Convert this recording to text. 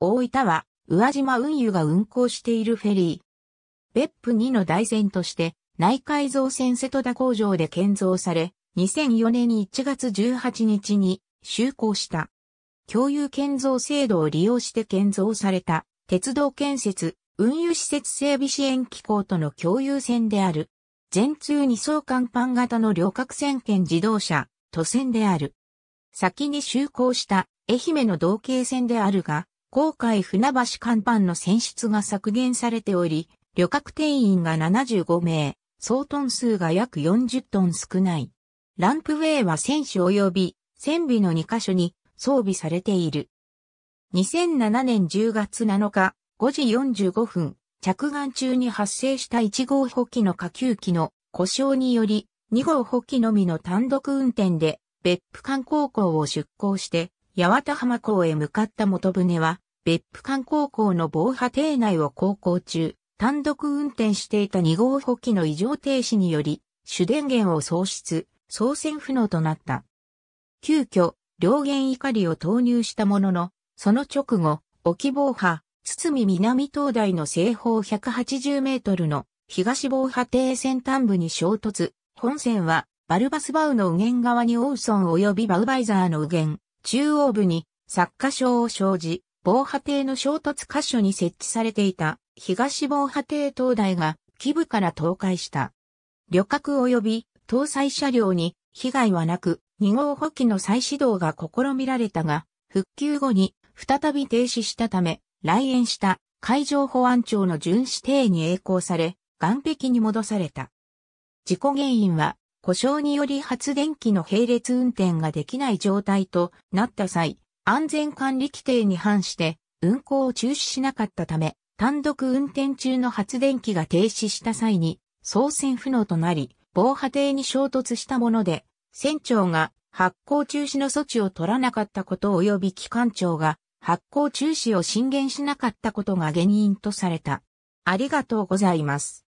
大分は、宇和島運輸が運航しているフェリー。別府2の大船として、内海造船瀬戸田工場で建造され、2004年1月18日に就航した。共有建造制度を利用して建造された、鉄道建設、運輸施設整備支援機構との共有船である。全通二層甲板型の旅客船兼自動車、都船である。先に就航した愛媛の同型船であるが、航海船橋甲板の船出が削減されており、旅客定員が75名、総トン数が約40トン少ない。ランプウェイは船首及び船尾の2カ所に装備されている。2007年10月7日5時45分、着岸中に発生した1号補機の下級機の故障により、2号補機のみの単独運転で別府間航行を出港して、八幡浜港へ向かった元船は、別府観光港の防波堤内を航行中、単独運転していた2号補機の異常停止により、主電源を喪失、操船不能となった。急遽、両舷怒りを投入したものの、その直後、沖防波、堤南東大の西方180メートルの東防波堤先端部に衝突、本線はバルバスバウの右舷側にオーソン及びバウバイザーの右舷、中央部に作家賞を生じ、防波堤の衝突箇所に設置されていた東防波堤灯台が基部から倒壊した。旅客及び搭載車両に被害はなく、2号補機の再始動が試みられたが、復旧後に再び停止したため、来園した海上保安庁の巡視艇に栄光され、岸壁に戻された。事故原因は故障により発電機の並列運転ができない状態となった際、安全管理規定に反して運行を中止しなかったため、単独運転中の発電機が停止した際に操船不能となり、防波堤に衝突したもので、船長が発行中止の措置を取らなかったこと及び機関長が発行中止を進言しなかったことが原因とされた。ありがとうございます。